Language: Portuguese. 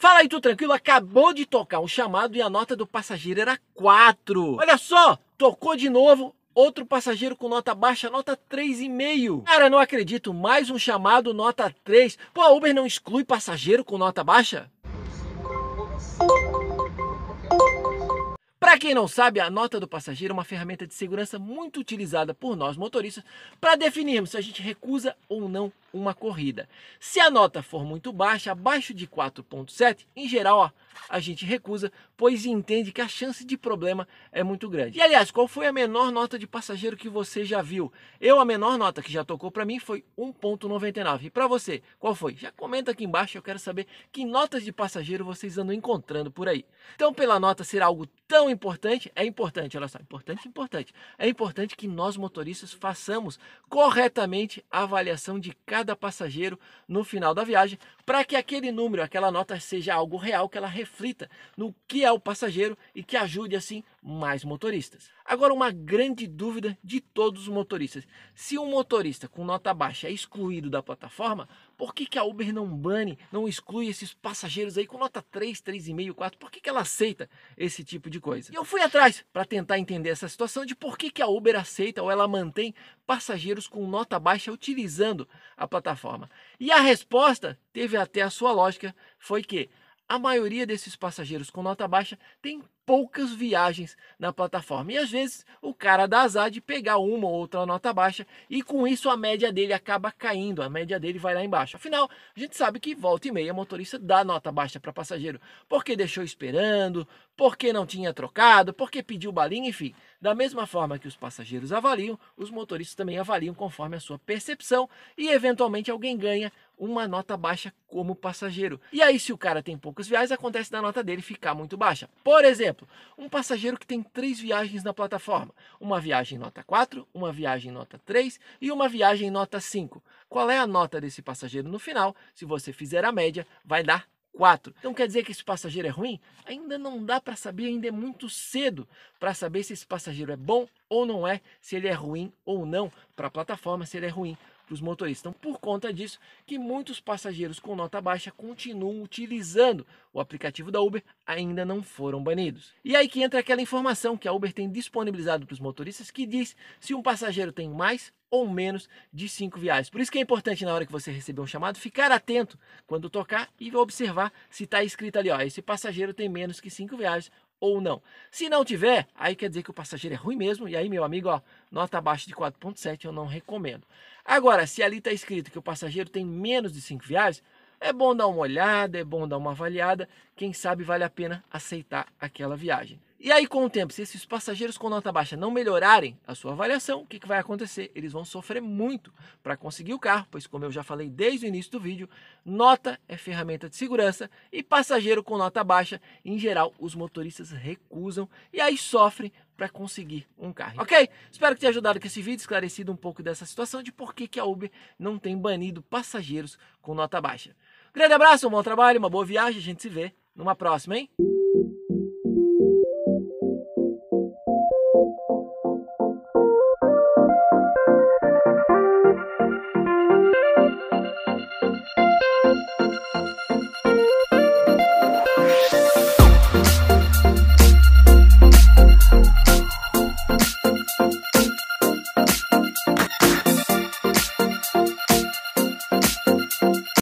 Fala aí, tu tranquilo? Acabou de tocar um chamado e a nota do passageiro era 4. Olha só, tocou de novo, outro passageiro com nota baixa, nota 3,5. Cara, não acredito, mais um chamado, nota 3. Pô, a Uber não exclui passageiro com nota baixa? Para quem não sabe, a nota do passageiro é uma ferramenta de segurança muito utilizada por nós motoristas para definirmos se a gente recusa ou não uma corrida. Se a nota for muito baixa, abaixo de 4.7, em geral ó, a gente recusa, pois entende que a chance de problema é muito grande. E aliás, qual foi a menor nota de passageiro que você já viu? Eu, a menor nota que já tocou para mim foi 1.99. E para você, qual foi? Já comenta aqui embaixo, eu quero saber que notas de passageiro vocês andam encontrando por aí. Então, pela nota ser algo tão importante, é importante, olha só, importante, importante. É importante que nós motoristas façamos corretamente a avaliação de cada cada passageiro no final da viagem, para que aquele número, aquela nota seja algo real, que ela reflita no que é o passageiro e que ajude assim mais motoristas. Agora, uma grande dúvida de todos os motoristas: se um motorista com nota baixa é excluído da plataforma, por que, que a Uber não bane, não exclui esses passageiros aí com nota 3, 3,5, 4? Por que, que ela aceita esse tipo de coisa? E eu fui atrás para tentar entender essa situação de por que, que a Uber aceita ou ela mantém passageiros com nota baixa utilizando a plataforma. E a resposta teve até a sua lógica, foi que a maioria desses passageiros com nota baixa tem poucas viagens na plataforma. E às vezes o cara dá azar de pegar uma ou outra nota baixa e com isso a média dele acaba caindo, a média dele vai lá embaixo. Afinal, a gente sabe que volta e meia motorista dá nota baixa para passageiro, porque deixou esperando, porque não tinha trocado, porque pediu balinha, enfim. Da mesma forma que os passageiros avaliam, os motoristas também avaliam conforme a sua percepção e eventualmente alguém ganha uma nota baixa como passageiro. E aí, se o cara tem poucas viagens, acontece da nota dele ficar muito baixa. Por exemplo, exemplo, um passageiro que tem três viagens na plataforma: uma viagem nota 4, uma viagem nota 3 e uma viagem nota 5. Qual é a nota desse passageiro no final? Se você fizer a média, vai dar 4. Então quer dizer que esse passageiro é ruim? Ainda não dá para saber, ainda é muito cedo para saber se esse passageiro é bom ou não é, se ele é ruim ou não para a plataforma, se ele é ruim para os motoristas. Então, por conta disso, que muitos passageiros com nota baixa continuam utilizando o aplicativo da Uber, ainda não foram banidos. E aí que entra aquela informação que a Uber tem disponibilizado para os motoristas que diz se um passageiro tem mais ou menos de cinco viagens. Por isso que é importante na hora que você receber um chamado ficar atento quando tocar e observar se está escrito ali, ó, esse passageiro tem menos que cinco viagens ou não. Se não tiver, aí quer dizer que o passageiro é ruim mesmo, e aí, meu amigo, ó, nota abaixo de 4.7 eu não recomendo. Agora, se ali está escrito que o passageiro tem menos de 5 viagens, é bom dar uma olhada, é bom dar uma avaliada, quem sabe vale a pena aceitar aquela viagem. E aí, com o tempo, se esses passageiros com nota baixa não melhorarem a sua avaliação, o que, que vai acontecer? Eles vão sofrer muito para conseguir o carro, pois, como eu já falei desde o início do vídeo, nota é ferramenta de segurança e passageiro com nota baixa, em geral, os motoristas recusam e aí sofrem para conseguir um carro. Ok? Espero que tenha ajudado com esse vídeo, esclarecido um pouco dessa situação de por que, que a Uber não tem banido passageiros com nota baixa. Grande abraço, um bom trabalho, uma boa viagem, a gente se vê numa próxima, hein?